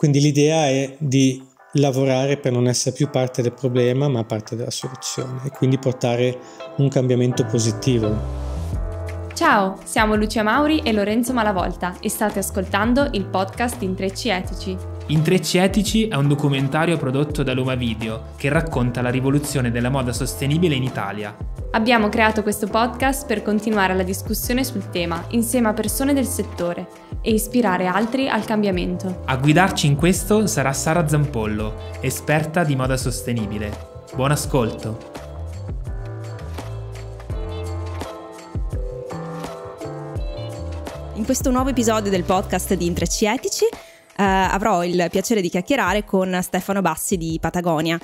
Quindi l'idea è di lavorare per non essere più parte del problema ma parte della soluzione e quindi portare un cambiamento positivo. Ciao, siamo Lucia Mauri e Lorenzo Malavolta e state ascoltando il podcast Intrecci Etici. Intrecci Etici è un documentario prodotto da Luma Video che racconta la rivoluzione della moda sostenibile in Italia. Abbiamo creato questo podcast per continuare la discussione sul tema insieme a persone del settore e ispirare altri al cambiamento. A guidarci in questo sarà Sara Zampollo, esperta di moda sostenibile. Buon ascolto! In questo nuovo episodio del podcast di Intrecci Etici eh, avrò il piacere di chiacchierare con Stefano Bassi di Patagonia.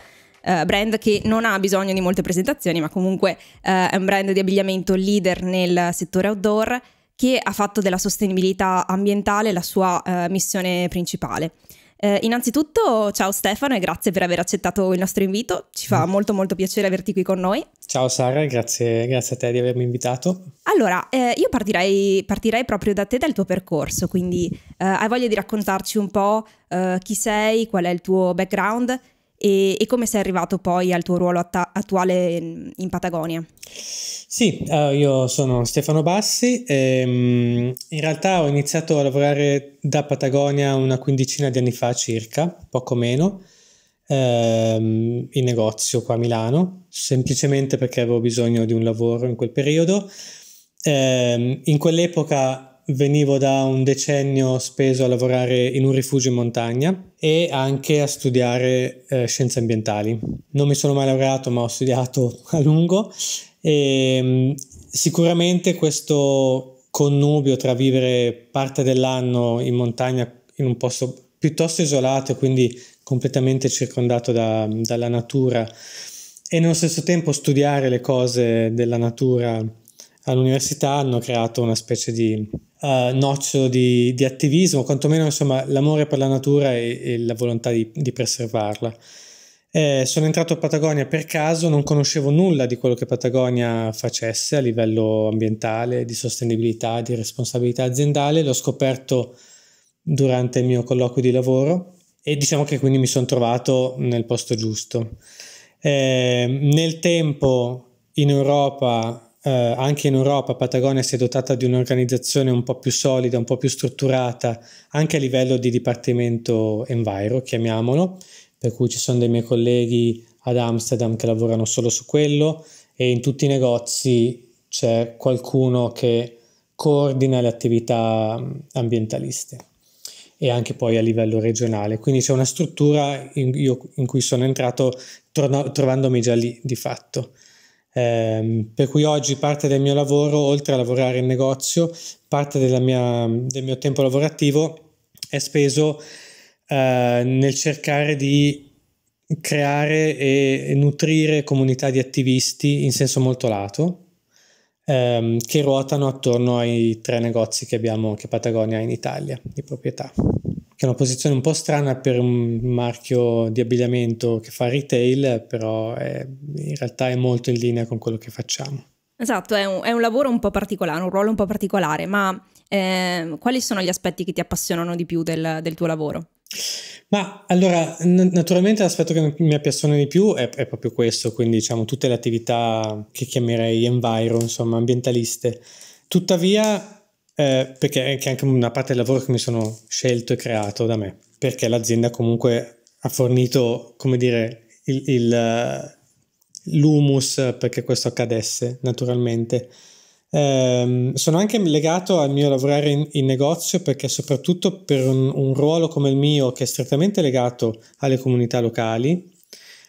Uh, brand che non ha bisogno di molte presentazioni, ma comunque uh, è un brand di abbigliamento leader nel settore outdoor che ha fatto della sostenibilità ambientale la sua uh, missione principale. Eh, innanzitutto, ciao Stefano e grazie per aver accettato il nostro invito. Ci fa mm. molto molto piacere averti qui con noi. Ciao Sara, grazie, grazie a te di avermi invitato. Allora, eh, io partirei, partirei, proprio da te, dal tuo percorso, quindi eh, hai voglia di raccontarci un po' eh, chi sei, qual è il tuo background e, e, come sei arrivato poi al tuo ruolo atta- attuale in, mm, in Patagonia? Sì, eh, io sono Stefano Bassi, ehm, in realtà ho iniziato a lavorare da Patagonia una quindicina di anni fa circa, poco meno, ehm, in negozio qua a Milano, semplicemente perché avevo bisogno di un lavoro in quel periodo. Ehm, in quell'epoca venivo da un decennio speso a lavorare in un rifugio in montagna e anche a studiare eh, scienze ambientali. Non mi sono mai laureato, ma ho studiato a lungo e ehm, sicuramente questo connubio tra vivere parte dell'anno in montagna in un posto piuttosto isolato e quindi completamente circondato da, dalla natura e nello stesso tempo studiare le cose della natura all'università hanno creato una specie di uh, nocciolo di, di, attivismo, quantomeno insomma, l'amore per la natura e, e la volontà di, di preservarla. Eh, sono entrato a Patagonia per caso, non conoscevo nulla di quello che Patagonia facesse a livello ambientale, di sostenibilità, di responsabilità aziendale, l'ho scoperto durante il mio colloquio di lavoro e diciamo che quindi mi sono trovato nel posto giusto. Eh, nel tempo in Europa eh, anche in Europa Patagonia si è dotata di un'organizzazione un po' più solida, un po' più strutturata, anche a livello di dipartimento Enviro, chiamiamolo, per cui ci sono dei miei colleghi ad Amsterdam che lavorano solo su quello e in tutti i negozi c'è qualcuno che coordina le attività ambientaliste e anche poi a livello regionale. Quindi c'è una struttura in, io, in cui sono entrato trovandomi già lì di fatto. Eh, per cui oggi parte del mio lavoro, oltre a lavorare in negozio, parte mia, del mio tempo lavorativo è speso eh, nel cercare di creare e nutrire comunità di attivisti in senso molto lato ehm, che ruotano attorno ai tre negozi che abbiamo che Patagonia ha in Italia di proprietà che è una posizione un po' strana per un marchio di abbigliamento che fa retail, però è, in realtà è molto in linea con quello che facciamo. Esatto, è un, è un lavoro un po' particolare, un ruolo un po' particolare, ma eh, quali sono gli aspetti che ti appassionano di più del, del tuo lavoro? Ma allora, n- naturalmente l'aspetto che mi appassiona di più è, è, proprio questo, quindi diciamo tutte le attività che chiamerei environ, insomma, ambientaliste. Tuttavia, eh, perché è anche una parte del lavoro che mi sono scelto e creato da me, perché l'azienda comunque ha fornito, come dire, il, il, eh, l'humus perché questo accadesse naturalmente. Eh, sono anche legato al mio lavorare in, in negozio perché soprattutto per un, un, ruolo come il mio che è strettamente legato alle comunità locali,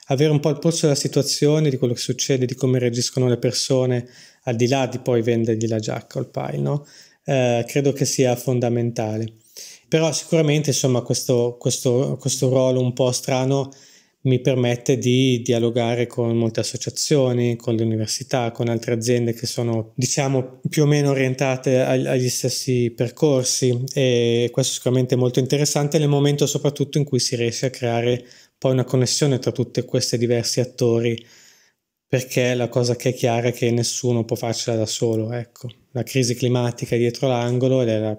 avere un po' il polso della situazione, di quello che succede, di come reagiscono le persone, al di là di poi vendergli la giacca o il pile, no? eh, credo che sia fondamentale. Però sicuramente insomma, questo, questo, questo ruolo un po' strano mi permette di dialogare con molte associazioni, con le università, con altre aziende che sono, diciamo, più o meno orientate ag- agli stessi percorsi e questo sicuramente è molto interessante nel momento soprattutto in cui si riesce a creare poi una connessione tra tutti questi diversi attori, perché la cosa che è chiara è che nessuno può farcela da solo, ecco la crisi climatica è dietro l'angolo, ed è la,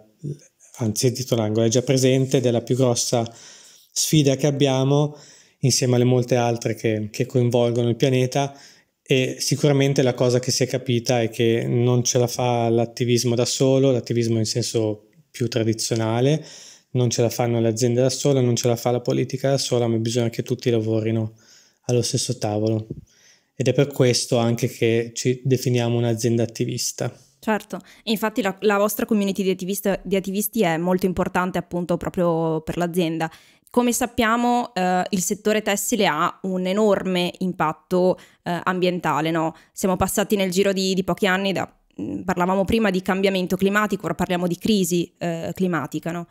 anzi è dietro l'angolo, è già presente ed è la più grossa sfida che abbiamo insieme alle molte altre che, che coinvolgono il pianeta e sicuramente la cosa che si è capita è che non ce la fa l'attivismo da solo, l'attivismo in senso più tradizionale, non ce la fanno le aziende da sole, non ce la fa la politica da sola, ma bisogna che tutti lavorino allo stesso tavolo. Ed è per questo anche che ci definiamo un'azienda attivista. Certo, infatti la, la vostra community di, attivista, di attivisti è molto importante appunto proprio per l'azienda. Come sappiamo, eh, il settore tessile ha un enorme impatto eh, ambientale. No? Siamo passati nel giro di, di pochi anni da, mm, parlavamo prima di cambiamento climatico, ora parliamo di crisi eh, climatica. No?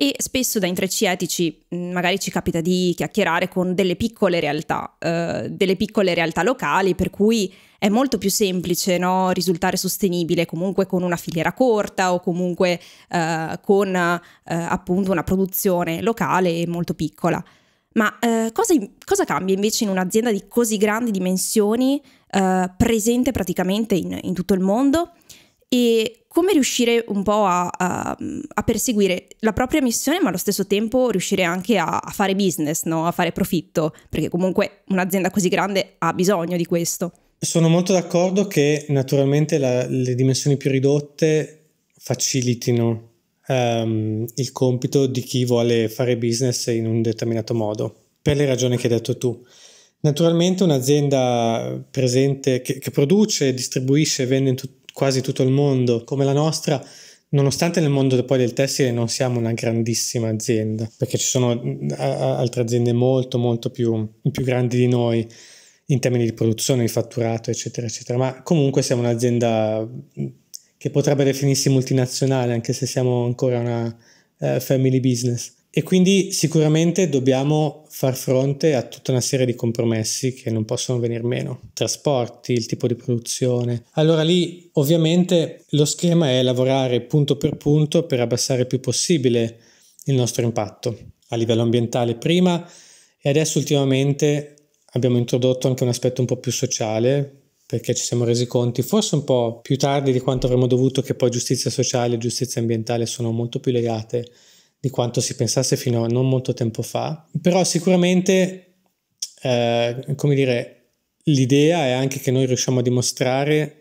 e spesso da intrecci etici mm, magari ci capita di chiacchierare con delle piccole realtà, eh, delle piccole realtà locali, per cui è molto più semplice no, risultare sostenibile comunque con una filiera corta o comunque eh, con eh, appunto una produzione locale molto piccola. Ma eh, cosa, cosa, cambia invece in un'azienda di così grandi dimensioni, eh, presente praticamente in, in tutto il mondo? E come riuscire un po' a, a, a, perseguire la propria missione, ma allo stesso tempo riuscire anche a, a fare business, no? a fare profitto, perché comunque un'azienda così grande ha bisogno di questo. Sono molto d'accordo che naturalmente la, le dimensioni più ridotte facilitino um, il compito di chi vuole fare business in un determinato modo, per le ragioni che hai detto tu. Naturalmente un'azienda presente che, che produce, distribuisce e vende in, tutto quasi tutto il mondo come la nostra, nonostante nel mondo poi del tessile non siamo una grandissima azienda, perché ci sono mm, altre aziende molto molto più, più grandi di noi in termini di produzione, di fatturato, eccetera, eccetera, ma comunque siamo un'azienda mm, che potrebbe definirsi multinazionale, anche se siamo ancora una eh, family business. E quindi sicuramente dobbiamo far fronte a tutta una serie di compromessi che non possono venir meno, trasporti, il tipo di produzione. Allora lì ovviamente lo schema è lavorare punto per punto per abbassare il più possibile il nostro impatto a livello ambientale prima e adesso ultimamente abbiamo introdotto anche un aspetto un po' più sociale perché ci siamo resi conti forse un po' più tardi di quanto avremmo dovuto che poi giustizia sociale e giustizia ambientale sono molto più legate di quanto si pensasse fino a non molto tempo fa, però sicuramente, eh, come dire, l'idea è anche che noi riusciamo a dimostrare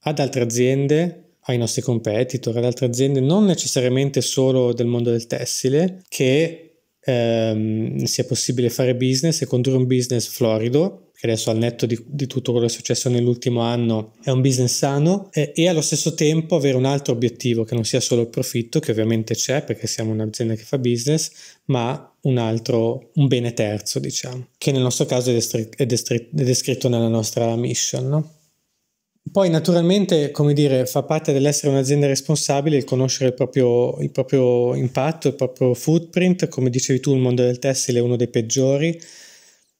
ad altre aziende ai nostri competitor, ad altre aziende, non necessariamente solo del mondo del tessile, che ehm, sia possibile fare business e condurre un business florido perché adesso al netto di, di, tutto quello che è successo nell'ultimo anno è un business sano eh, e allo stesso tempo avere un altro obiettivo che non sia solo il profitto, che ovviamente c'è perché siamo un'azienda che fa business, ma un altro, un bene terzo diciamo, che nel nostro caso è, destri- è, destri- è descritto nella nostra mission. No? Poi naturalmente, come dire, fa parte dell'essere un'azienda responsabile il conoscere il proprio, il proprio impatto, il proprio footprint, come dicevi tu il mondo del tessile è uno dei peggiori,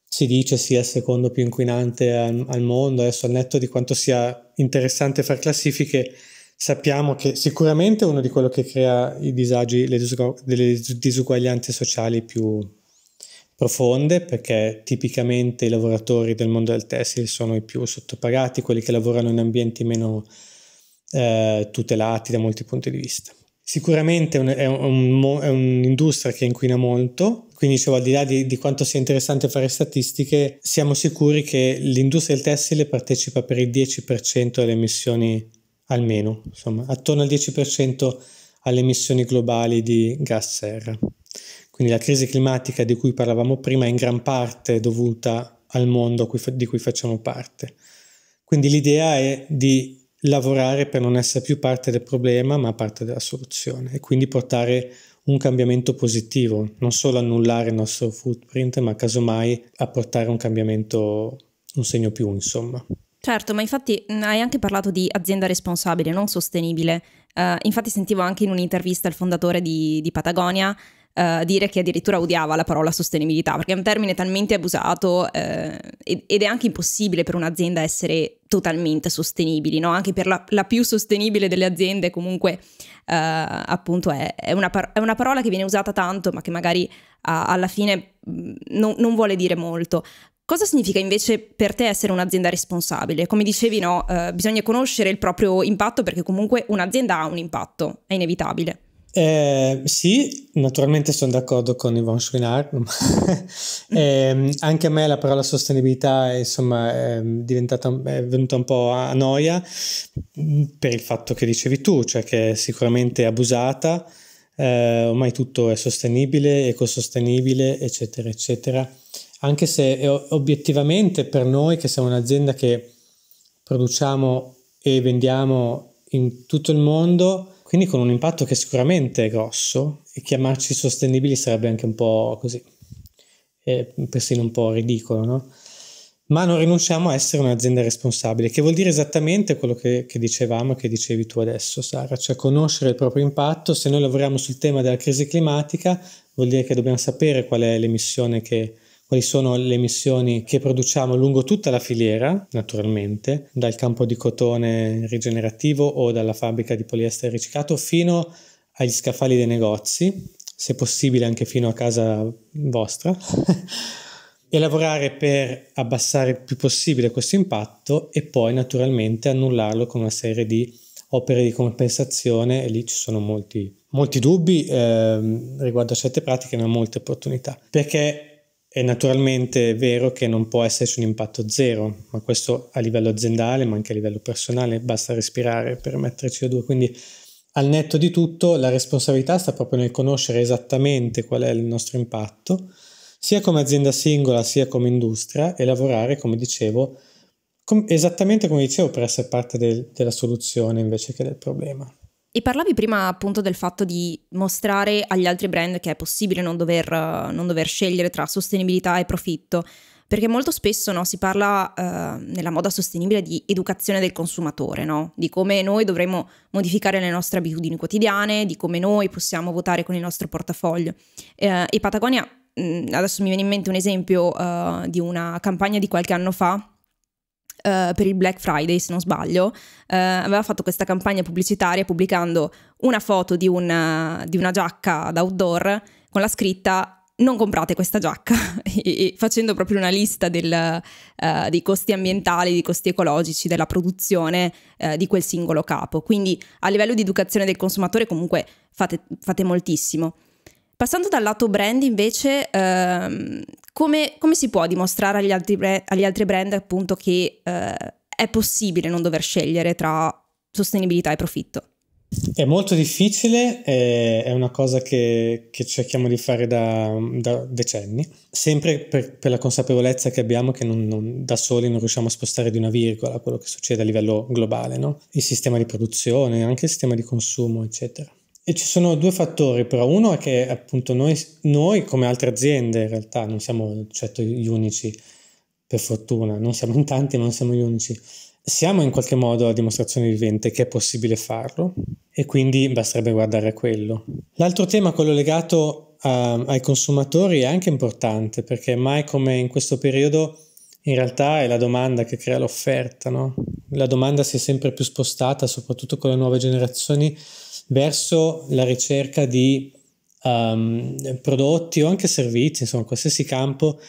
si dice sia il secondo più inquinante al, al mondo, adesso al netto di quanto sia interessante fare classifiche, sappiamo che sicuramente è uno di quello che crea i disagi, le, disu- le disuguaglianze sociali più profonde, perché tipicamente i lavoratori del mondo del tessile sono i più sottopagati, quelli che lavorano in ambienti meno eh, tutelati da molti punti di vista. Sicuramente è, un, è, un'industria che inquina molto, quindi dicevo, cioè, al di là di, di, quanto sia interessante fare statistiche, siamo sicuri che l'industria del tessile partecipa per il 10% alle emissioni, almeno, insomma, attorno al 10% alle emissioni globali di gas serra. Quindi la crisi climatica di cui parlavamo prima è in gran parte dovuta al mondo cui, di cui facciamo parte. Quindi l'idea è di lavorare per non essere più parte del problema ma parte della soluzione e quindi portare un cambiamento positivo, non solo annullare il nostro footprint ma casomai apportare un cambiamento, un segno più insomma. Certo, ma infatti hai anche parlato di azienda responsabile, non sostenibile. Uh, infatti sentivo anche in un'intervista il fondatore di, di Patagonia eh, dire che addirittura odiava la parola sostenibilità, perché è un termine talmente abusato eh, ed è anche impossibile per un'azienda essere totalmente sostenibili, no? anche per la, la, più sostenibile delle aziende comunque eh, appunto è, è, una par- è, una parola che viene usata tanto ma che magari alla fine mm, non, non vuole dire molto. Cosa significa invece per te essere un'azienda responsabile? Come dicevi, no, eh, bisogna conoscere il proprio impatto perché comunque un'azienda ha un impatto, è inevitabile. Eh, sì, naturalmente sono d'accordo con Yvonne Chouinard, eh, anche a me la parola sostenibilità è, insomma, è, ehm, è, venuta un po' a noia mm, per il fatto che dicevi tu, cioè che è sicuramente abusata, eh, ormai tutto è sostenibile, ecosostenibile, eccetera, eccetera, anche se obiettivamente per noi che siamo un'azienda che produciamo e vendiamo in tutto il mondo, quindi con un impatto che sicuramente è grosso e chiamarci sostenibili sarebbe anche un po' così, eh, persino un po' ridicolo, no? Ma non rinunciamo a essere un'azienda responsabile, che vuol dire esattamente quello che, che dicevamo e che dicevi tu adesso, Sara, cioè conoscere il proprio impatto. Se noi lavoriamo sul tema della crisi climatica, vuol dire che dobbiamo sapere qual è l'emissione che, quali sono le emissioni che produciamo lungo tutta la filiera, naturalmente, dal campo di cotone rigenerativo o dalla fabbrica di poliestere riciclato fino agli scaffali dei negozi, se possibile anche fino a casa vostra. e lavorare per abbassare il più possibile questo impatto e poi naturalmente annullarlo con una serie di opere di compensazione e lì ci sono molti, molti dubbi eh, riguardo a certe pratiche ma molte opportunità perché è naturalmente vero che non può esserci un impatto zero, ma questo a livello aziendale, ma anche a livello personale, basta respirare per mettere CO2. Quindi al netto di tutto la responsabilità sta proprio nel conoscere esattamente qual è il nostro impatto, sia come azienda singola sia come industria, e lavorare, come dicevo, com- esattamente come dicevo, per essere parte del- della soluzione invece che del problema. E parlavi prima appunto del fatto di mostrare agli altri brand che è possibile non dover, non dover scegliere tra sostenibilità e profitto, perché molto spesso no, si parla eh, nella moda sostenibile di educazione del consumatore, no? di come noi dovremmo modificare le nostre abitudini quotidiane, di come noi possiamo votare con il nostro portafoglio. Eh, e Patagonia, mm, adesso mi viene in mente un esempio eh, di una campagna di qualche anno fa eh, per il Black Friday, se non sbaglio, uh, aveva fatto questa campagna pubblicitaria pubblicando una foto di una, eh, di una giacca d'outdoor con la scritta non comprate questa giacca, facendo proprio una lista del, uh, dei costi ambientali, dei costi ecologici, della produzione uh, di quel singolo capo. Quindi a livello di educazione del consumatore comunque fate, fate moltissimo. Passando dal lato brand invece, uh, come, come si può dimostrare agli altri, agli altri brand appunto che eh, è possibile non dover scegliere tra sostenibilità e profitto? È molto difficile, è una cosa che, che cerchiamo di fare da, da decenni, sempre per, per, la consapevolezza che abbiamo che non, non, da soli non riusciamo a spostare di una virgola quello che succede a livello globale, no? il sistema di produzione, anche il sistema di consumo, eccetera. E ci sono due fattori, però uno è che appunto noi, noi come altre aziende in realtà non siamo certo gli unici, per fortuna, non siamo in tanti, ma non siamo gli unici. Siamo in qualche modo la dimostrazione vivente che è possibile farlo e quindi basterebbe guardare a quello. L'altro tema, quello legato a, ehm, ai consumatori, è anche importante perché mai come in questo periodo in realtà è la domanda che crea l'offerta, no? La domanda si è sempre più spostata, soprattutto con le nuove generazioni verso la ricerca di um, prodotti o anche servizi, insomma, qualsiasi campo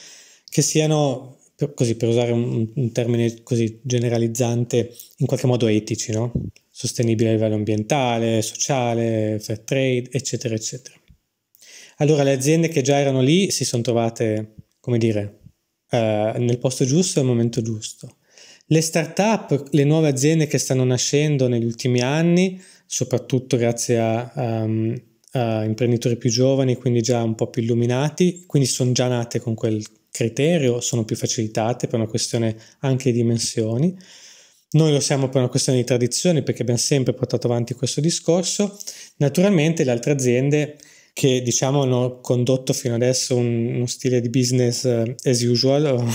che siano, per, così per usare un, un, termine così generalizzante, in qualche modo etici, no? sostenibili a livello ambientale, sociale, fair trade, eccetera, eccetera. Allora le aziende che già erano lì si sono trovate, come dire, eh, nel posto giusto e al momento giusto. Le start-up, le nuove aziende che stanno nascendo negli ultimi anni, soprattutto grazie a, um, a imprenditori più giovani, quindi già un po' più illuminati, quindi sono già nate con quel criterio, sono più facilitate per una questione anche di dimensioni. Noi lo siamo per una questione di tradizione perché abbiamo sempre portato avanti questo discorso. Naturalmente le altre aziende che diciamo hanno condotto fino adesso un, uno stile di business eh, as usual,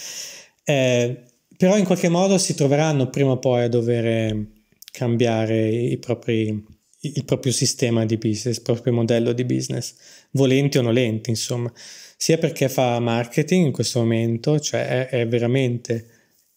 eh, però in qualche modo si troveranno prima o poi a dover cambiare i propri, il proprio sistema di business, il proprio modello di business, volenti o nolenti, insomma, sia perché fa marketing in questo momento, cioè è, è veramente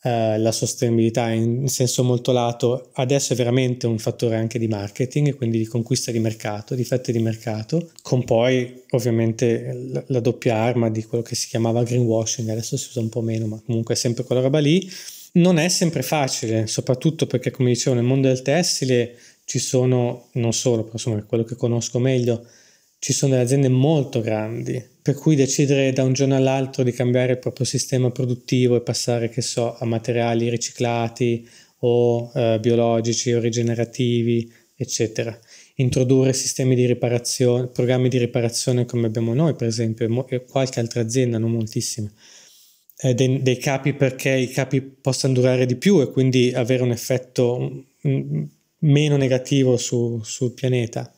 eh, la sostenibilità in senso molto lato, adesso è veramente un fattore anche di marketing, quindi di conquista di mercato, di fette di mercato, con poi ovviamente la, la doppia arma di quello che si chiamava greenwashing, adesso si usa un po' meno, ma comunque è sempre quella roba lì non è sempre facile, soprattutto perché, come dicevo, nel mondo del tessile ci sono, non solo, però insomma, quello che conosco meglio, ci sono delle aziende molto grandi, per cui decidere da un giorno all'altro di cambiare il proprio sistema produttivo e passare, che so, a materiali riciclati o eh, biologici o rigenerativi, eccetera. Introdurre sistemi di riparazione, programmi di riparazione come abbiamo noi, per esempio, e qualche altra azienda, non moltissime eh, dei, dei, capi perché i capi possano durare di più e quindi avere un effetto mm, mm, meno negativo su, sul pianeta.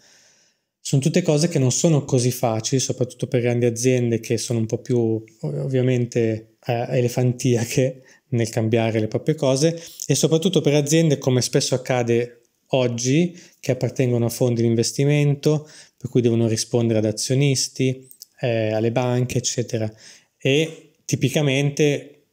Sono tutte cose che non sono così facili, soprattutto per grandi aziende che sono un po' più ovviamente eh, elefantiache nel cambiare le proprie cose e soprattutto per aziende come spesso accade oggi che appartengono a fondi di investimento per cui devono rispondere ad azionisti, eh, alle banche eccetera e tipicamente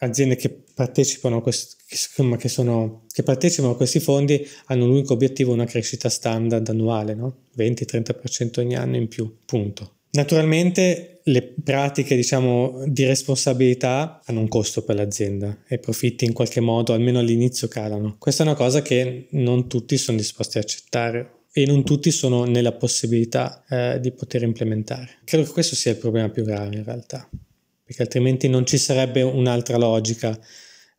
aziende che partecipano, che, sono, che partecipano a questi fondi hanno l'unico obiettivo una crescita standard annuale, no? 20-30% ogni anno in più, punto. Naturalmente le pratiche diciamo, di responsabilità hanno un costo per l'azienda e i profitti in qualche modo, almeno all'inizio, calano. Questa è una cosa che non tutti sono disposti a accettare e non tutti sono nella possibilità eh, di poter implementare. Credo che questo sia il problema più grave in realtà perché altrimenti non ci sarebbe un'altra logica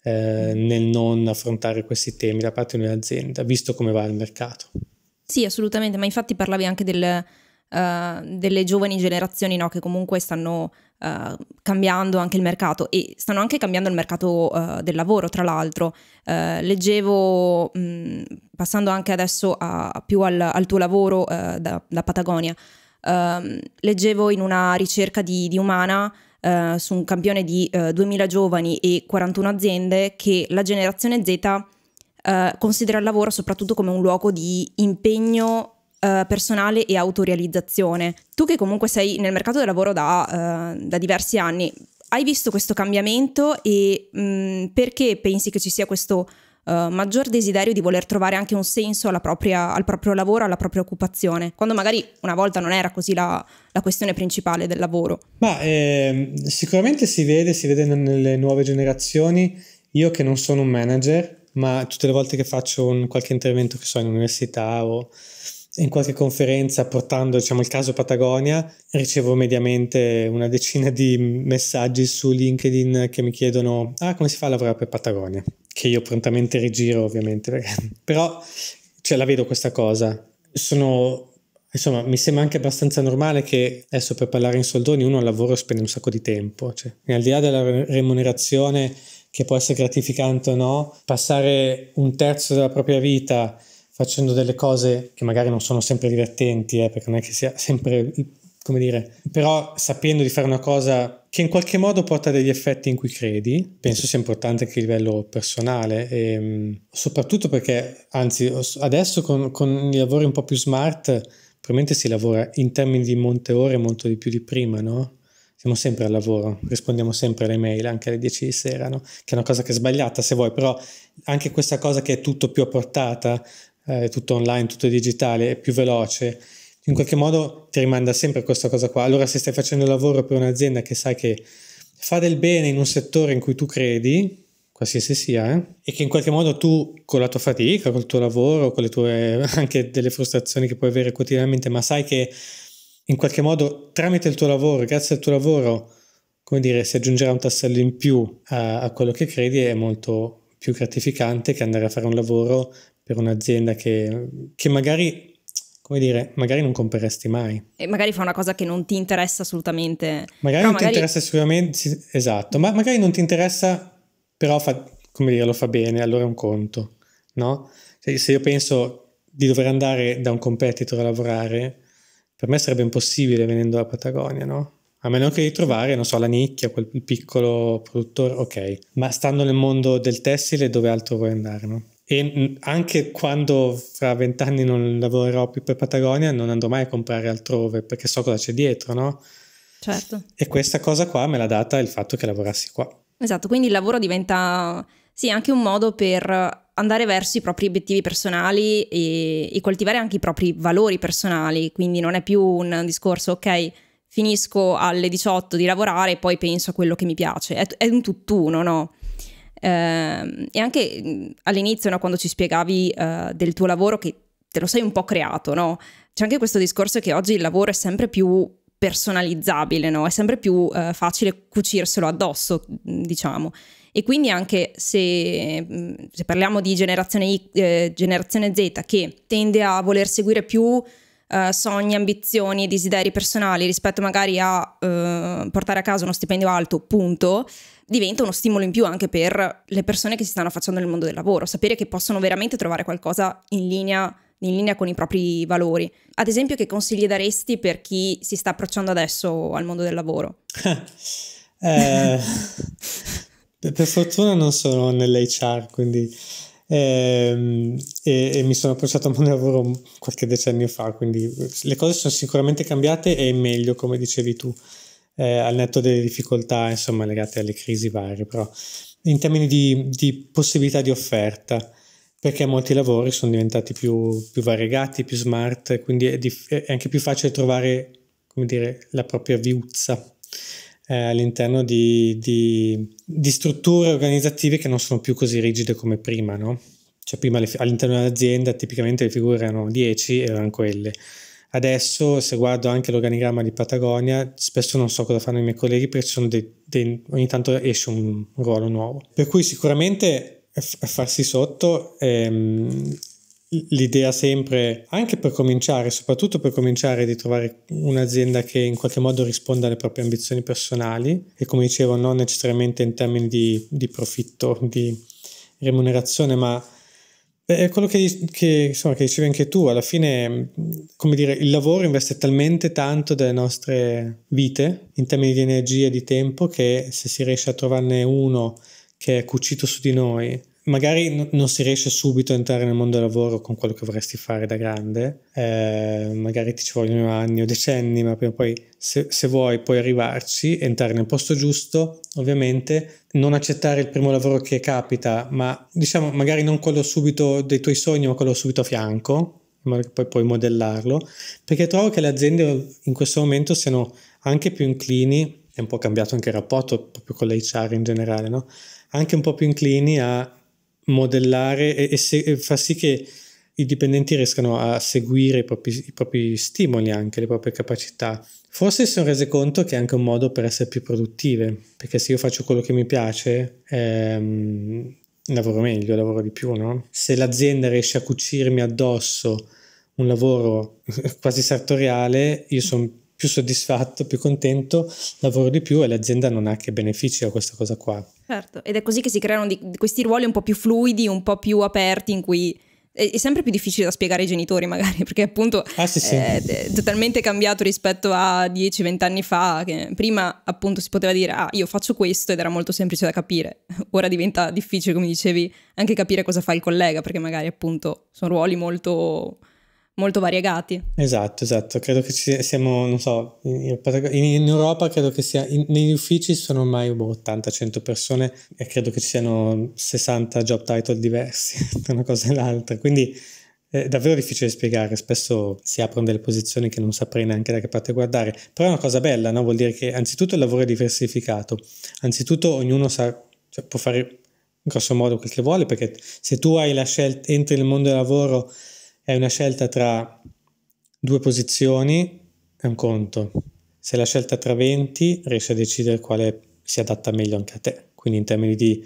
eh, mm. nel non affrontare questi temi da parte di un'azienda, visto come va il mercato. Sì, assolutamente, ma infatti parlavi anche del, uh, delle giovani generazioni no? che comunque stanno uh, cambiando anche il mercato e stanno anche cambiando il mercato uh, del lavoro, tra l'altro. leggevo, mh, passando anche adesso a, più al, al, tuo lavoro da, da, Patagonia, ehm, leggevo in una ricerca di, di Umana eh, su un campione di eh, 2000 giovani e 41 aziende che la generazione Z eh, considera il lavoro soprattutto come un luogo di impegno eh, personale e autorealizzazione. Tu che comunque sei nel mercato del lavoro da, eh, da diversi anni, hai visto questo cambiamento e mh, mm, perché pensi che ci sia questo cambiamento? uh, maggior desiderio di voler trovare anche un senso propria, al proprio lavoro, alla propria occupazione, quando magari una volta non era così la, la questione principale del lavoro. Ma eh, sicuramente si vede, si vede nelle nuove generazioni. Io che non sono un manager, ma tutte le volte che faccio un, qualche intervento che so in università o in qualche conferenza portando diciamo, il caso Patagonia ricevo mediamente una decina di messaggi su LinkedIn che mi chiedono ah come si fa a lavorare per Patagonia che io prontamente rigiro ovviamente perché... però cioè, la vedo questa cosa sono Insomma, mi sembra anche abbastanza normale che adesso per parlare in soldoni uno al lavoro spende un sacco di tempo, cioè, al di là della remunerazione che può essere gratificante o no, passare un terzo della propria vita facendo delle cose che magari non sono sempre divertenti, eh, perché non è che sia sempre, come dire, però sapendo di fare una cosa che in qualche modo porta degli effetti in cui credi, penso sia importante anche a livello personale, e, ehm, soprattutto perché, anzi, adesso con, con i lavori un po' più smart, probabilmente si lavora in termini di monte ore molto di più di prima, no? siamo sempre al lavoro, rispondiamo sempre alle mail anche alle 10 di sera, no? che è una cosa che è sbagliata se vuoi, però anche questa cosa che è tutto più a portata eh, tutto online, tutto digitale, è più veloce, in qualche modo ti rimanda sempre a questa cosa qua. Allora se stai facendo lavoro per un'azienda che sai che fa del bene in un settore in cui tu credi, qualsiasi sia, eh, e che in qualche modo tu con la tua fatica, col tuo lavoro, con le tue anche delle frustrazioni che puoi avere quotidianamente, ma sai che in qualche modo tramite il tuo lavoro, grazie al tuo lavoro, come dire, si aggiungerà un tassello in più a, a quello che credi è molto più gratificante che andare a fare un lavoro per un'azienda che, che magari, come dire, magari non compreresti mai. E magari fa una cosa che non ti interessa assolutamente. Magari però non magari... ti interessa sicuramente, esatto, ma magari non ti interessa, però fa, come dire, lo fa bene, allora è un conto, no? Se, se io penso di dover andare da un competitor a lavorare, per me sarebbe impossibile venendo da Patagonia, no? A meno che di trovare, non so, la nicchia, quel piccolo produttore, ok. Ma stando nel mondo del tessile, dove altro vuoi andare, no? e anche quando fra vent'anni non lavorerò più per Patagonia non andrò mai a comprare altrove perché so cosa c'è dietro, no? Certo. E questa cosa qua me l'ha data il fatto che lavorassi qua. Esatto, quindi il lavoro diventa sì, anche un modo per andare verso i propri obiettivi personali e, e, coltivare anche i propri valori personali, quindi non è più un discorso ok, finisco alle 18 di lavorare e poi penso a quello che mi piace, è, è un tutt'uno, no? Ehm, e anche mm, all'inizio, no, quando ci spiegavi uh, del tuo lavoro, che te lo sei un po' creato, no? C'è anche questo discorso che oggi il lavoro è sempre più personalizzabile, no? È sempre più uh, facile cucirselo addosso, mm, diciamo. E quindi anche se, mm, se parliamo di generazione, I, eh, generazione, Z che tende a voler seguire più uh, sogni, ambizioni e desideri personali rispetto magari a uh, portare a casa uno stipendio alto, punto, diventa uno stimolo in più anche per le persone che si stanno affacciando nel mondo del lavoro, sapere che possono veramente trovare qualcosa in linea, in linea con i propri valori. Ad esempio, che consigli daresti per chi si sta approcciando adesso al mondo del lavoro? eh, per fortuna non sono nell'HR, quindi ehm, e, e, mi sono approcciato al mondo del lavoro qualche decennio fa, quindi le cose sono sicuramente cambiate e meglio, come dicevi tu eh, al netto delle difficoltà insomma, legate alle crisi varie, però in termini di, di possibilità di offerta, perché molti lavori sono diventati più, più variegati, più smart, quindi è, dif- è, anche più facile trovare come dire, la propria viuzza eh, all'interno di, di, di, strutture organizzative che non sono più così rigide come prima, no? Cioè prima le, all'interno dell'azienda tipicamente le figure erano 10 e erano quelle, Adesso, se guardo anche l'organigramma di Patagonia, spesso non so cosa fanno i miei colleghi perché dei, dei, ogni tanto esce un ruolo nuovo. Per cui sicuramente farsi sotto ehm, l'idea sempre, anche per cominciare, soprattutto per cominciare di trovare un'azienda che in qualche modo risponda alle proprie ambizioni personali e come dicevo non necessariamente in termini di, di profitto, di remunerazione, ma Beh, è quello che, che, insomma, che, dicevi anche tu, alla fine, mm, come dire, il lavoro investe talmente tanto delle nostre vite in termini di energia e di tempo che se si riesce a trovarne uno che è cucito su di noi magari n- non si riesce subito a entrare nel mondo del lavoro con quello che vorresti fare da grande, eh, magari ti ci vogliono anni o decenni, ma prima o poi se, se vuoi puoi arrivarci, entrare nel posto giusto, ovviamente non accettare il primo lavoro che capita, ma diciamo magari non quello subito dei tuoi sogni, ma quello subito a fianco, in modo che poi puoi modellarlo, perché trovo che le aziende in questo momento siano anche più inclini, è un po' cambiato anche il rapporto proprio con l'HR in generale, no? anche un po' più inclini a modellare e, e, se, e far sì che i dipendenti riescano a seguire i propri, i propri, stimoli, anche le proprie capacità. Forse si sono rese conto che è anche un modo per essere più produttive, perché se io faccio quello che mi piace, ehm, lavoro meglio, lavoro di più, no? Se l'azienda riesce a cucirmi addosso un lavoro quasi sartoriale, io sono più soddisfatto, più contento, lavoro di più e l'azienda non ha che benefici da questa cosa qua. Certo, ed è così che si creano di, questi ruoli un po' più fluidi, un po' più aperti in cui è, sempre più difficile da spiegare ai genitori magari perché appunto ah, sì, sì. È, eh, è, totalmente cambiato rispetto a 10-20 anni fa che prima appunto si poteva dire ah io faccio questo ed era molto semplice da capire ora diventa difficile come dicevi anche capire cosa fa il collega perché magari appunto sono ruoli molto molto variegati. Esatto, esatto. Credo che ci siamo, non so, in, in Europa credo che sia, in, negli uffici sono ormai 80-100 boh, persone e credo che ci siano 60 job title diversi tra una cosa e l'altra. Quindi eh, è davvero difficile spiegare, spesso si aprono delle posizioni che non saprei neanche da che parte guardare, però è una cosa bella, no? vuol dire che anzitutto il lavoro è diversificato, anzitutto ognuno sa, cioè, può fare in grosso modo quel che vuole, perché se tu hai la scelta, entri nel mondo del lavoro è una scelta tra due posizioni, è un conto. Se la scelta tra 20, riesci a decidere quale si adatta meglio anche a te. Quindi in termini di,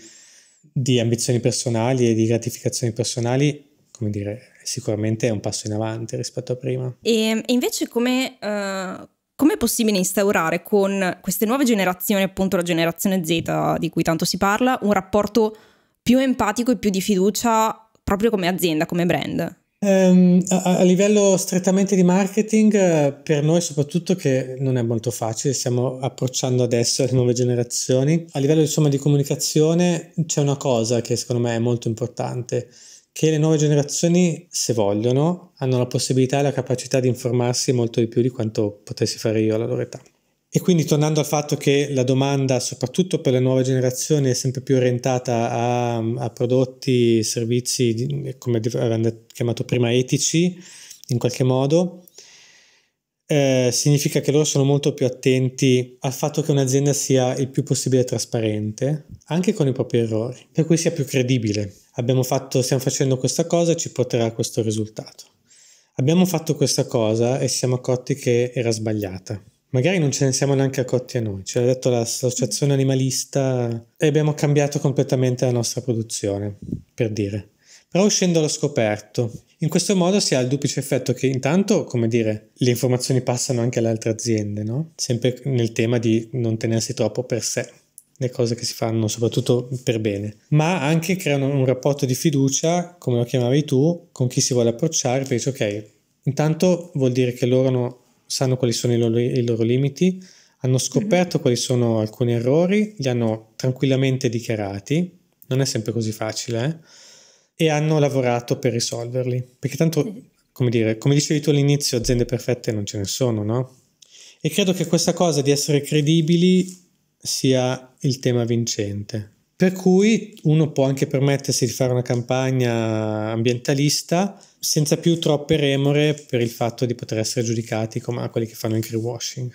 di ambizioni personali e di gratificazioni personali, come dire, sicuramente è un passo in avanti rispetto a prima. E, invece come, uh, come è possibile instaurare con queste nuove generazioni, appunto la generazione Z di cui tanto si parla, un rapporto più empatico e più di fiducia proprio come azienda, come brand? Um, a, a, livello strettamente di marketing, eh, per noi soprattutto che non è molto facile, stiamo approcciando adesso le nuove generazioni, a livello insomma, di comunicazione c'è una cosa che secondo me è molto importante, che le nuove generazioni, se vogliono, hanno la possibilità e la capacità di informarsi molto di più di quanto potessi fare io alla loro età. E quindi tornando al fatto che la domanda, soprattutto per le nuove generazioni, è sempre più orientata a, a prodotti, servizi, come avevamo chiamato prima, etici, in qualche modo, eh, significa che loro sono molto più attenti al fatto che un'azienda sia il più possibile trasparente, anche con i propri errori, per cui sia più credibile. Fatto, stiamo facendo questa cosa e ci porterà a questo risultato. Abbiamo fatto questa cosa e ci siamo accorti che era sbagliata magari non ce ne siamo neanche accorti a noi, ce l'ha detto l'associazione animalista e abbiamo cambiato completamente la nostra produzione, per dire. Però uscendo allo scoperto, in questo modo si ha il duplice effetto che intanto, come dire, le informazioni passano anche alle altre aziende, no? Sempre nel tema di non tenersi troppo per sé le cose che si fanno soprattutto per bene, ma anche creano un rapporto di fiducia, come lo chiamavi tu, con chi si vuole approcciare, perché ok, intanto vuol dire che loro no, sanno quali sono i loro, i loro limiti, hanno mhm. scoperto mm-hmm. quali sono alcuni errori, li hanno tranquillamente dichiarati, non è sempre così facile, eh? e hanno lavorato per risolverli. Perché tanto, come dire, come dicevi tu all'inizio, aziende perfette non ce ne sono, no? E credo che questa cosa di essere credibili sia il tema vincente. Per cui uno può anche permettersi di fare una campagna ambientalista, senza più troppe remore per il fatto di poter essere giudicati come quelli che fanno il greenwashing.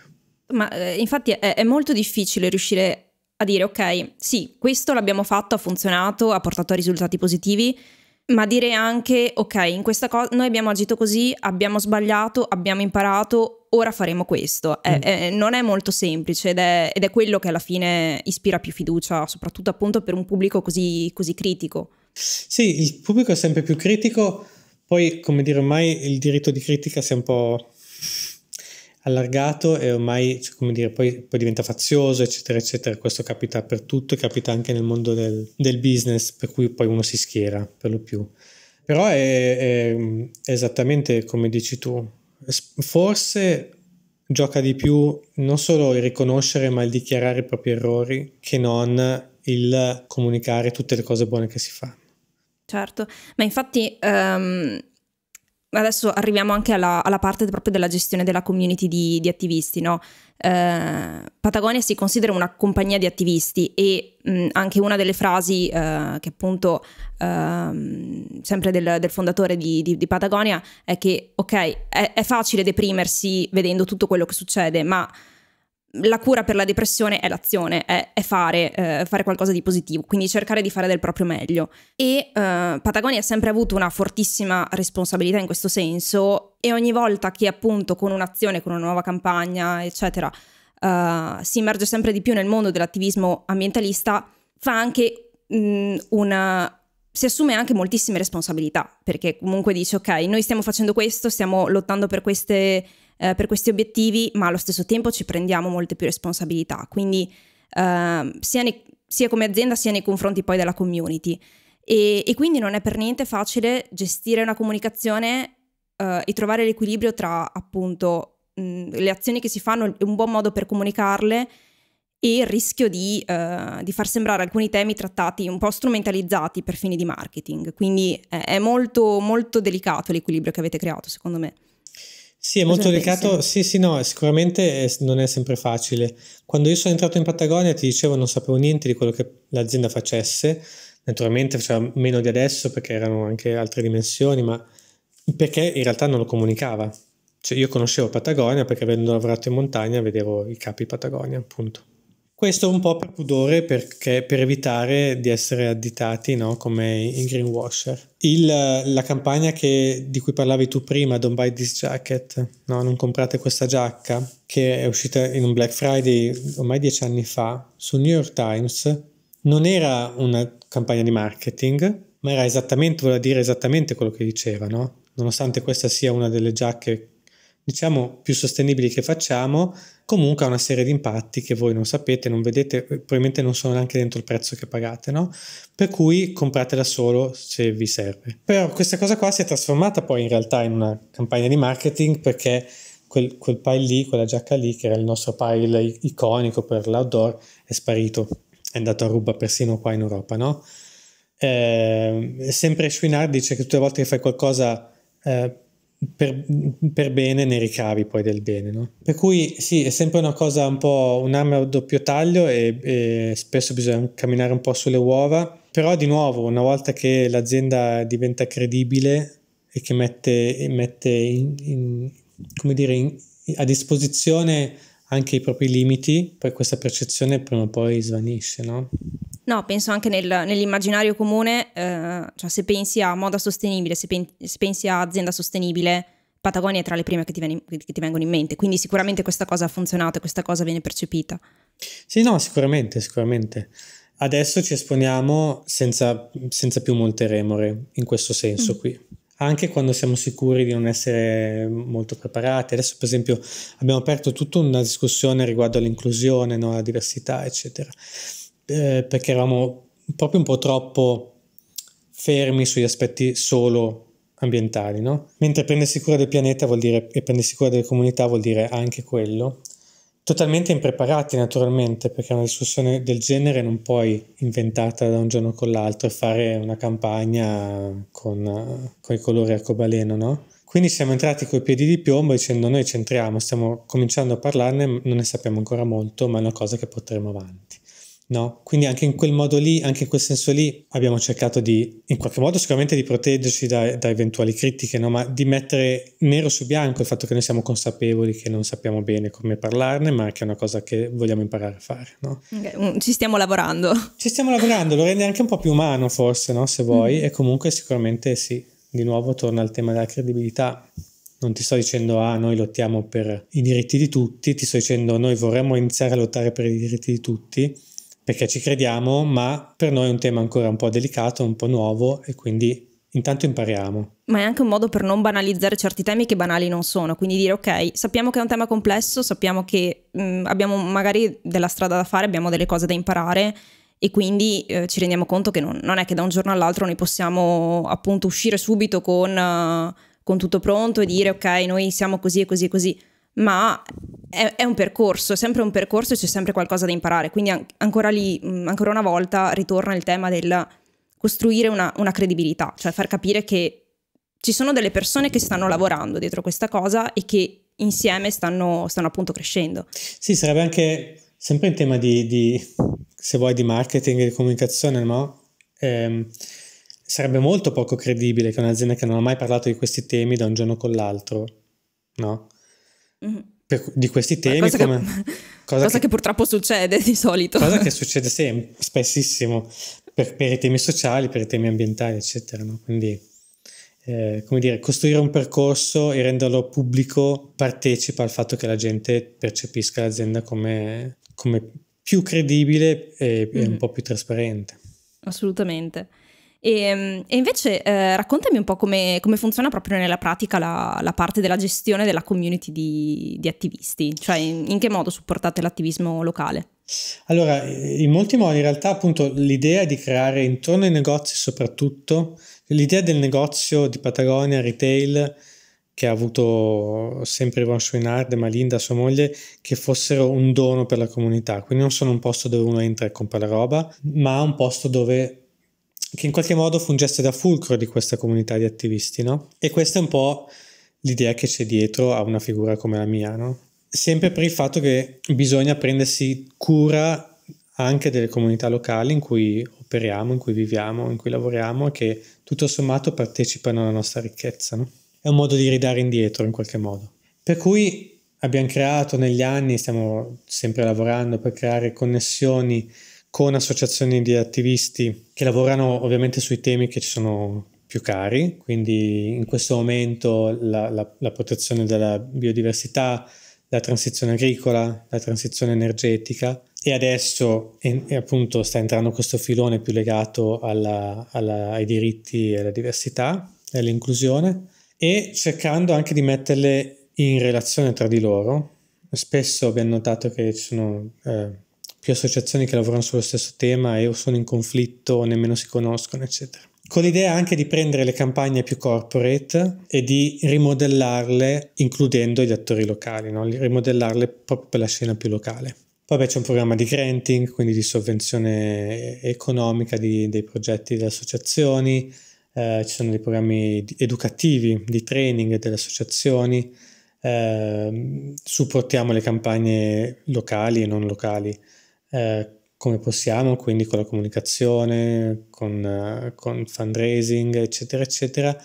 Ma eh, infatti è, è molto difficile riuscire a dire ok, sì, questo l'abbiamo fatto, ha funzionato, ha portato a risultati positivi, ma dire anche ok, in questa cosa noi abbiamo agito così, abbiamo sbagliato, abbiamo imparato, ora faremo questo. È, mm. è, non è molto semplice ed è, ed è, quello che alla fine ispira più fiducia, soprattutto appunto per un pubblico così, così critico. Sì, il pubblico è sempre più critico poi, come dire, ormai il diritto di critica si è un po' allargato e ormai, cioè, come dire, poi, poi, diventa fazioso, eccetera, eccetera. Questo capita per tutto e capita anche nel mondo del, del business, per cui poi uno si schiera per lo più. Però è, è, è esattamente come dici tu. Forse gioca di più non solo il riconoscere, ma il dichiarare i propri errori, che non il comunicare tutte le cose buone che si fanno certo. Ma infatti um, adesso arriviamo anche alla, alla, parte proprio della gestione della community di, di attivisti, no? Uh, Patagonia si considera una compagnia di attivisti e mh, mm, anche una delle frasi uh, che appunto uh, sempre del, del fondatore di, di, di, Patagonia è che ok è, è facile deprimersi vedendo tutto quello che succede ma la cura per la depressione è l'azione, è, è fare, eh, fare, qualcosa di positivo, quindi cercare di fare del proprio meglio. E eh, Patagonia ha sempre avuto una fortissima responsabilità in questo senso e ogni volta che appunto con un'azione, con una nuova campagna, eccetera, eh, si immerge sempre di più nel mondo dell'attivismo ambientalista, fa anche mh, mm, una, si assume anche moltissime responsabilità, perché comunque dice ok, noi stiamo facendo questo, stiamo lottando per queste eh, per questi obiettivi, ma allo stesso tempo ci prendiamo molte più responsabilità, quindi eh, sia, ne, sia, come azienda sia nei confronti poi della community. E, e quindi non è per niente facile gestire una comunicazione eh, e trovare l'equilibrio tra appunto mh, le azioni che si fanno, un buon modo per comunicarle e il rischio di, uh, di, far sembrare alcuni temi trattati un po' strumentalizzati per fini di marketing. Quindi eh, è molto, molto delicato l'equilibrio che avete creato, secondo me. Sì, è molto delicato. Sì, sì, no, sicuramente è, eh, non è sempre facile. Quando io sono entrato in Patagonia, ti dicevo, non sapevo niente di quello che l'azienda facesse. Naturalmente faceva meno di adesso perché erano anche altre dimensioni, ma perché in realtà non lo comunicava. Cioè, io conoscevo Patagonia perché avendo lavorato in montagna vedevo i capi Patagonia, appunto. Questo un po' per pudore, perché per evitare di essere additati no, come i greenwasher. Il, la campagna che, di cui parlavi tu prima, Don't Buy This Jacket, no, non comprate questa giacca, che è uscita in un Black Friday ormai dieci anni fa, su New York Times, non era una campagna di marketing, ma era esattamente, voleva dire esattamente quello che diceva, no? Nonostante questa sia una delle giacche diciamo più sostenibili che facciamo, comunque ha una serie di impatti che voi non sapete, non vedete, eh, probabilmente non sono neanche dentro il prezzo che pagate, no? Per cui compratela solo se vi serve. Però questa cosa qua si è trasformata poi in realtà in una campagna di marketing perché quel, quel pile lì, quella giacca lì, che era il nostro pile iconico per l'outdoor, è sparito, è andato a ruba persino qua in Europa, no? Eh, sempre Schwinar dice che tutte le volte che fai qualcosa eh, per, per, bene ne ricavi poi del bene, no? Per cui sì, è sempre una cosa un po' un'arma a doppio taglio e, e, spesso bisogna camminare un po' sulle uova, però di nuovo, una volta che l'azienda diventa credibile e che mette, mette in, in, come dire, in, a disposizione anche i propri limiti, poi questa percezione prima o poi svanisce, no? No, penso anche nel, nell'immaginario comune, eh, cioè se pensi a moda sostenibile, se, pen, se, pensi a azienda sostenibile, Patagonia è tra le prime che ti, ven- che ti vengono in mente, quindi sicuramente questa cosa ha funzionato e questa cosa viene percepita. Sì, no, sicuramente, sicuramente. Adesso ci esponiamo senza, senza più molte remore in questo senso mm. qui anche quando siamo sicuri di non essere molto preparati. Adesso, per esempio, abbiamo aperto tutta una discussione riguardo all'inclusione, no? alla diversità, eccetera eh, perché eravamo proprio un po' troppo fermi sugli aspetti solo ambientali, no? Mentre prendersi cura del pianeta vuol dire, e prendersi cura delle comunità vuol dire anche quello. Totalmente impreparati naturalmente, perché una discussione del genere non puoi inventarla da un giorno con l'altro e fare una campagna con, con i colori arcobaleno, no? Quindi siamo entrati coi piedi di piombo dicendo noi centriamo, stiamo cominciando a parlarne, non ne sappiamo ancora molto, ma è una cosa che porteremo avanti. No? Quindi anche in quel modo lì, anche in quel senso lì, abbiamo cercato di, in qualche modo sicuramente di proteggerci da, da eventuali critiche, no? ma di mettere nero su bianco il fatto che noi siamo consapevoli che non sappiamo bene come parlarne, ma che è una cosa che vogliamo imparare a fare. No? Mm, ci stiamo lavorando. Ci stiamo lavorando, lo rende anche un po' più umano forse, se vuoi, mm e comunque sicuramente sì, di nuovo torna al tema della credibilità. Non ti sto dicendo ah noi lottiamo per i diritti di tutti, ti sto dicendo noi vorremmo iniziare a lottare per i diritti di tutti, perché ci crediamo, ma per noi è un tema ancora un po' delicato, un po' nuovo e quindi intanto impariamo. Ma è anche un modo per non banalizzare certi temi che banali non sono, quindi dire ok, sappiamo che è un tema complesso, sappiamo che mh, mm, abbiamo magari della strada da fare, abbiamo delle cose da imparare e quindi eh, ci rendiamo conto che non, non, è che da un giorno all'altro noi possiamo appunto uscire subito con, uh, con tutto pronto e dire ok, noi siamo così e così e così ma è, è, un percorso, è sempre un percorso e c'è sempre qualcosa da imparare. Quindi an- ancora lì, mh, mm, ancora una volta, ritorna il tema del costruire una, una credibilità, cioè far capire che ci sono delle persone che stanno lavorando dietro questa cosa e che insieme stanno, stanno appunto crescendo. Sì, sarebbe anche sempre in tema di, di se vuoi, di marketing e di comunicazione, no? Eh, sarebbe molto poco credibile che un'azienda che non ha mai parlato di questi temi da un giorno con l'altro, no? Per, mm-hmm. di questi temi. Cosa, come, che, cosa, cosa che, che, purtroppo succede di solito. Cosa che succede sempre, spessissimo, per, per, i temi sociali, per i temi ambientali, eccetera. No? Quindi, eh, come dire, costruire un percorso e renderlo pubblico partecipa al fatto che la gente percepisca l'azienda come, come più credibile e, mm e un mm-hmm. po' più trasparente. Assolutamente. E, ehm, e invece eh, raccontami un po' come, come, funziona proprio nella pratica la, la, parte della gestione della community di, di attivisti, cioè in, in che modo supportate l'attivismo locale? Allora, eh, in molti modi in realtà appunto l'idea è di creare intorno ai negozi soprattutto, l'idea del negozio di Patagonia retail che ha avuto sempre Ivan Schwinard e Malinda, sua moglie, che fossero un dono per la comunità. Quindi non sono un posto dove uno entra e compra la roba, ma un posto dove che in qualche modo fungesse da fulcro di questa comunità di attivisti, no? E questa è un po' l'idea che c'è dietro a una figura come la mia, no? Sempre per il fatto che bisogna prendersi cura anche delle comunità locali in cui operiamo, in cui viviamo, in cui lavoriamo e che tutto sommato partecipano alla nostra ricchezza, no? È un modo di ridare indietro in qualche modo. Per cui abbiamo creato negli anni, stiamo sempre lavorando per creare connessioni con associazioni di attivisti che lavorano ovviamente sui temi che ci sono più cari, quindi in questo momento la, la, la protezione della biodiversità, la transizione agricola, la transizione energetica e adesso e, e appunto sta entrando questo filone più legato alla, alla, ai diritti e alla diversità e all'inclusione e cercando anche di metterle in relazione tra di loro. Spesso abbiamo notato che ci sono eh, più associazioni che lavorano sullo stesso tema e o sono in conflitto o nemmeno si conoscono, eccetera. Con l'idea anche di prendere le campagne più corporate e di rimodellarle includendo gli attori locali, no? rimodellarle proprio per la scena più locale. Vabbè, c'è un programma di granting, quindi di sovvenzione economica di, dei progetti delle associazioni, eh, ci sono dei programmi educativi, di training delle associazioni, eh, supportiamo le campagne locali e non locali eh, come possiamo, quindi con la comunicazione, con, eh, con fundraising, eccetera, eccetera,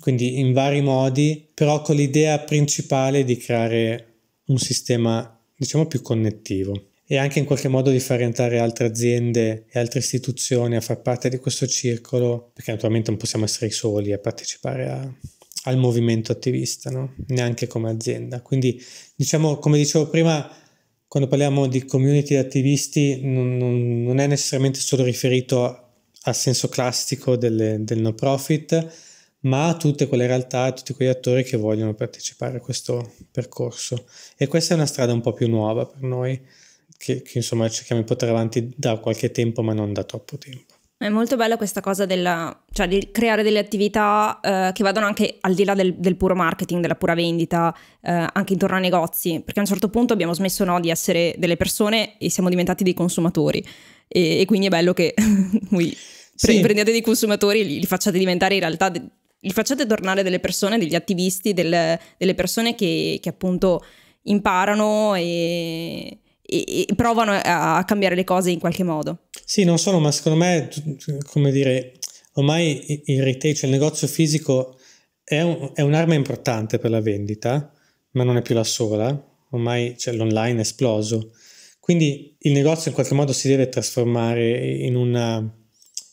quindi in vari modi, però con l'idea principale di creare un sistema, diciamo, più connettivo e anche in qualche modo di far entrare altre aziende e altre istituzioni a far parte di questo circolo, perché naturalmente non possiamo essere i soli a partecipare a, al movimento attivista, no? neanche come azienda. Quindi, diciamo, come dicevo prima, quando parliamo di community di attivisti non, non, non, è necessariamente solo riferito al senso classico delle, del no profit, ma a tutte quelle realtà, a tutti quegli attori che vogliono partecipare a questo percorso. E questa è una strada un po' più nuova per noi, che, che insomma cerchiamo di portare avanti da qualche tempo, ma non da troppo tempo. È molto bella questa cosa del cioè di creare delle attività eh, che vadano anche al di là del, del puro marketing, della pura vendita, eh, anche intorno ai negozi, perché a un certo punto abbiamo smesso no, di essere delle persone e siamo diventati dei consumatori e, e quindi è bello che voi pre- sì. prendiate dei consumatori e li, li facciate diventare in realtà, de- li facciate tornare delle persone, degli attivisti, del, delle persone che, che appunto imparano e provano a, cambiare le cose in qualche modo. Sì, non solo, ma secondo me, come dire, ormai il retail, cioè il negozio fisico, è, un, è un'arma importante per la vendita, ma non è più la sola, ormai cioè, l'online è esploso. Quindi il negozio in qualche modo si deve trasformare in, una,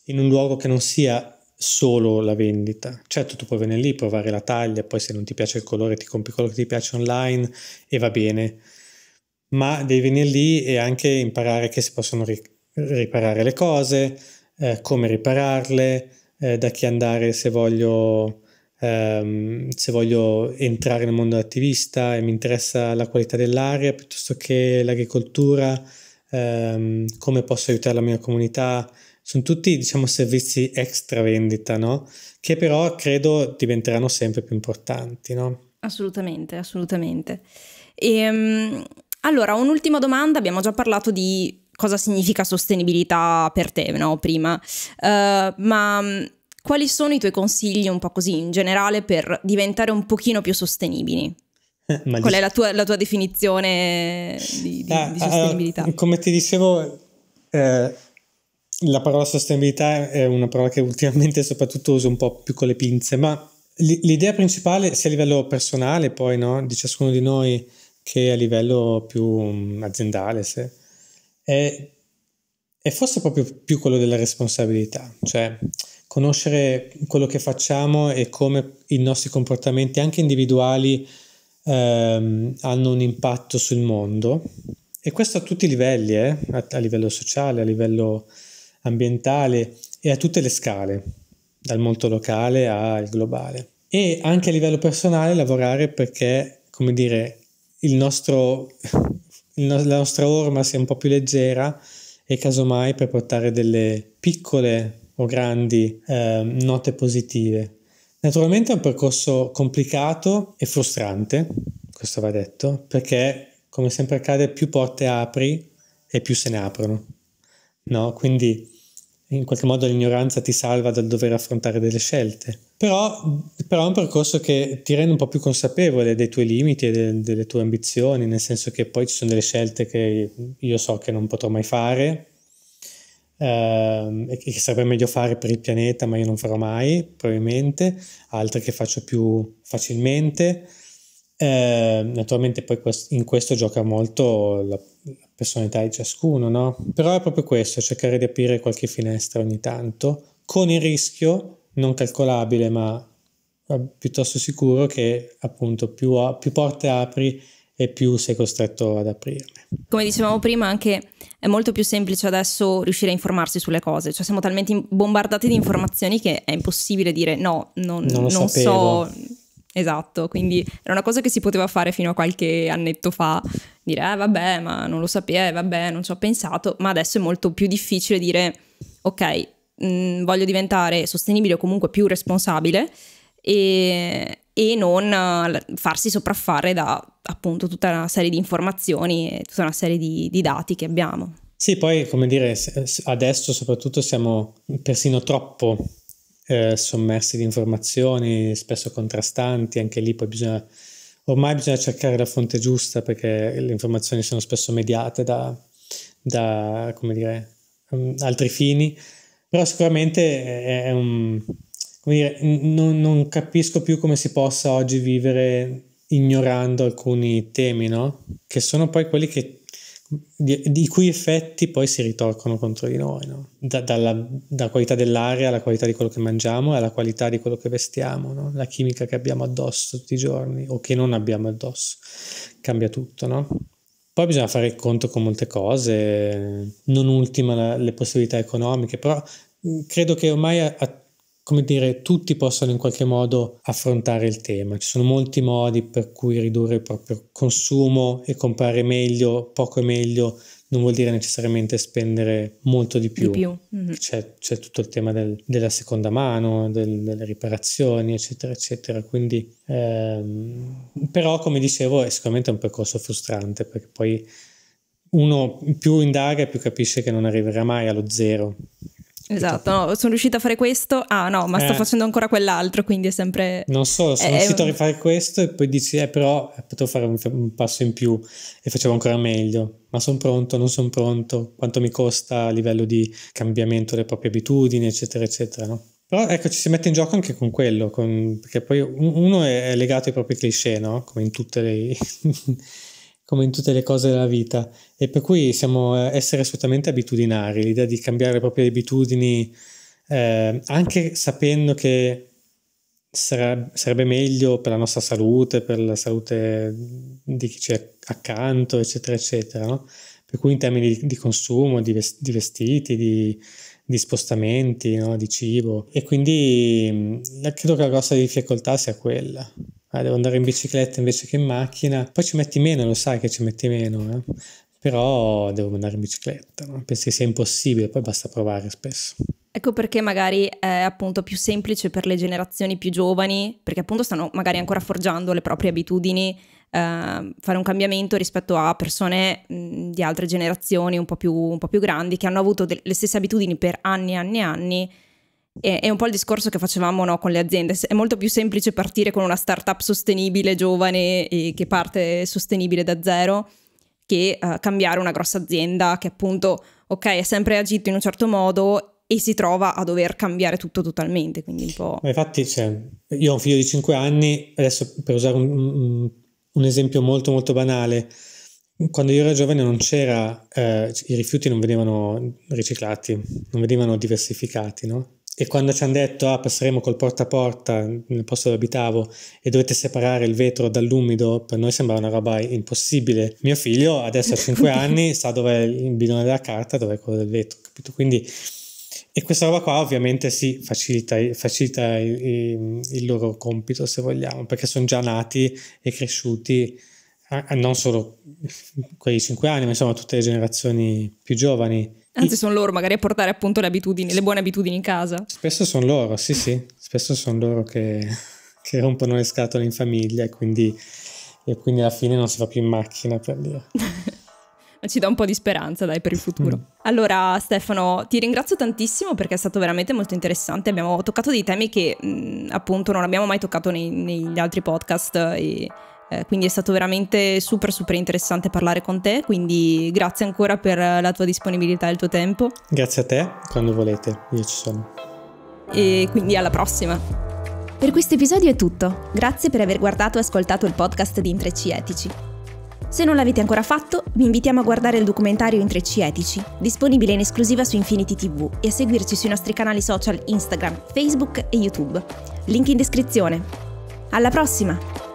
in un luogo che non sia solo la vendita. Certo, tu puoi venire lì, provare la taglia, poi se non ti piace il colore ti compri quello che ti piace online e va bene ma devi venire lì e anche imparare che si possono ri- riparare le cose, eh, come ripararle, eh, da chi andare se voglio, ehm, se voglio entrare nel mondo attivista e mi interessa la qualità dell'aria piuttosto che l'agricoltura, ehm, come posso aiutare la mia comunità. Sono tutti, diciamo, servizi extra vendita, no? Che però credo diventeranno sempre più importanti, no? Assolutamente, assolutamente. E, ehm, allora, un'ultima domanda, abbiamo già parlato di cosa significa sostenibilità per te, no? Prima, uh, ma mm, quali sono i tuoi consigli un po' così in generale per diventare un pochino più sostenibili? Eh, ma Qual è la tua, la tua definizione di, di, ah, di ah, sostenibilità? Allora, ah, come ti dicevo, eh, la parola sostenibilità è una parola che ultimamente soprattutto uso un po' più con le pinze, ma l'idea principale, sia a livello personale poi, no? di ciascuno di noi, che a livello più mm, aziendale, se, è, è forse proprio più quello della responsabilità, cioè conoscere quello che facciamo e come i nostri comportamenti, anche individuali, ehm, hanno un impatto sul mondo. E questo a tutti i livelli, eh? a, a livello sociale, a livello ambientale e a tutte le scale, dal molto locale al globale. E anche a livello personale lavorare perché, come dire, il nostro, il no- la nostra orma sia un po' più leggera e casomai per portare delle piccole o grandi eh, note positive. Naturalmente è un percorso complicato e frustrante, questo va detto, perché come sempre accade più porte apri e più se ne aprono. No? Quindi in qualche modo l'ignoranza ti salva dal dover affrontare delle scelte però, però, è un percorso che ti rende un po' più consapevole dei tuoi limiti e de, delle tue ambizioni, nel senso che poi ci sono delle scelte che io so che non potrò mai fare ehm, e che sarebbe meglio fare per il pianeta, ma io non farò mai, probabilmente, altre che faccio più facilmente. Eh, naturalmente poi in questo gioca molto la, personalità di ciascuno, no? Però è proprio questo, cercare di aprire qualche finestra ogni tanto, con il rischio non calcolabile ma piuttosto sicuro che appunto più, più porte apri e più sei costretto ad aprirle. Come dicevamo prima, anche è molto più semplice adesso riuscire a informarsi sulle cose, cioè siamo talmente bombardati di informazioni che è impossibile dire no, non, non, non so. Esatto, quindi era una cosa che si poteva fare fino a qualche annetto fa, dire eh vabbè, ma non lo sapevo, eh, vabbè, non ci ho pensato, ma adesso è molto più difficile dire ok, mh, mm, voglio diventare sostenibile o comunque più responsabile e, e non eh, farsi sopraffare da appunto tutta una serie di informazioni e tutta una serie di, di dati che abbiamo. Sì, poi come dire, adesso soprattutto siamo persino troppo eh, sommersi di informazioni, spesso contrastanti, anche lì poi bisogna, ormai bisogna cercare la fonte giusta perché le informazioni sono spesso mediate da, da come dire, mm, altri fini però sicuramente è un, dire, non, non, capisco più come si possa oggi vivere ignorando alcuni temi, no? Che sono poi quelli che, di, di cui effetti poi si ritorcono contro di noi, no? Da, dalla, da qualità dell'aria alla qualità di quello che mangiamo alla qualità di quello che vestiamo, no? La chimica che abbiamo addosso tutti i giorni o che non abbiamo addosso cambia tutto, no? Poi bisogna fare il conto con molte cose, non ultima la, le possibilità economiche, però mm, credo che ormai a, a come dire, tutti possano in qualche modo affrontare il tema. Ci sono molti modi per cui ridurre il proprio consumo e comprare meglio, poco e meglio, non vuol dire necessariamente spendere molto di più. Di più. Mm-hmm. C'è, c'è, tutto il tema del, della seconda mano, del, delle riparazioni, eccetera, eccetera. Quindi, ehm, però, come dicevo, è sicuramente un percorso frustrante perché poi uno più indaga più capisce che non arriverà mai allo zero Esatto, esatto, no, sono riuscita a fare questo, ah no, ma sto eh. facendo ancora quell'altro, quindi è sempre... Non so, sono è... riuscito a rifare questo e poi dici, eh però eh, potevo fare un, un passo in più e facevo ancora meglio, ma sono pronto, non sono pronto, quanto mi costa a livello di cambiamento delle proprie abitudini, eccetera, eccetera, no? Però ecco, ci si mette in gioco anche con quello, con... perché poi uno è legato ai propri cliché, no? Come in tutte le come in tutte le cose della vita e per cui siamo eh, essere assolutamente abitudinari, l'idea di cambiare le proprie abitudini eh, anche sapendo che sarà, sarebbe meglio per la nostra salute, per la salute di chi c'è accanto, eccetera, eccetera, no? per cui in termini di, di consumo, di, vestiti, di, di spostamenti, no? di cibo e quindi mm, credo che la grossa difficoltà sia quella ah, devo andare in bicicletta invece che in macchina, poi ci metti meno, lo sai che ci metti meno, eh? però devo andare in bicicletta, no? pensi sia impossibile, poi basta provare spesso. Ecco perché magari è appunto più semplice per le generazioni più giovani, perché appunto stanno magari ancora forgiando le proprie abitudini, eh, fare un cambiamento rispetto a persone mh, mhmm, di altre generazioni un po' più, un po più grandi che hanno avuto le stesse abitudini per anni e anni e anni è, è un po' il discorso che facevamo no, con le aziende, è molto più semplice partire con una startup sostenibile, giovane, che parte sostenibile da zero, che uh, cambiare una grossa azienda che appunto, ok, è sempre agito in un certo modo e si trova a dover cambiare tutto totalmente. Quindi un po'... infatti, cioè, io ho un figlio di 5 anni, adesso per usare un, un esempio molto molto banale, quando io ero giovane non c'era, eh, i rifiuti non venivano riciclati, non venivano diversificati, no? e quando ci hanno detto ah, passeremo col porta a porta nel posto dove abitavo e dovete separare il vetro dall'umido, per noi sembrava una roba impossibile. Mio figlio adesso a 5 anni sa dove è il bidone della carta, dove è quello del vetro, capito? Quindi e questa roba qua ovviamente sì, facilita, facilita il, il, il, loro compito, se vogliamo, perché sono già nati e cresciuti, a, a non solo quei 5 anni, ma insomma tutte le generazioni più giovani. Anzi, sono loro magari a portare appunto le abitudini, le buone abitudini in casa. Spesso sono loro, sì, sì. Spesso sono loro che, che rompono le scatole in famiglia e quindi, e quindi, alla fine non si va più in macchina per dire. Ma ci dà un po' di speranza, dai, per il futuro. Mm. Allora, Stefano, ti ringrazio tantissimo perché è stato veramente molto interessante. Abbiamo toccato dei temi che mh, mm, appunto non abbiamo mai toccato nei, negli altri podcast e eh, quindi è stato veramente super super interessante parlare con te, quindi grazie ancora per la tua disponibilità e il tuo tempo. Grazie a te, quando volete, io ci sono. E quindi alla prossima. Per questo episodio è tutto, grazie per aver guardato e ascoltato il podcast di Intrecci Etici. Se non l'avete ancora fatto, vi invitiamo a guardare il documentario Intrecci Etici, disponibile in esclusiva su Infinity TV e a seguirci sui nostri canali social Instagram, Facebook e YouTube. Link in descrizione. Alla prossima!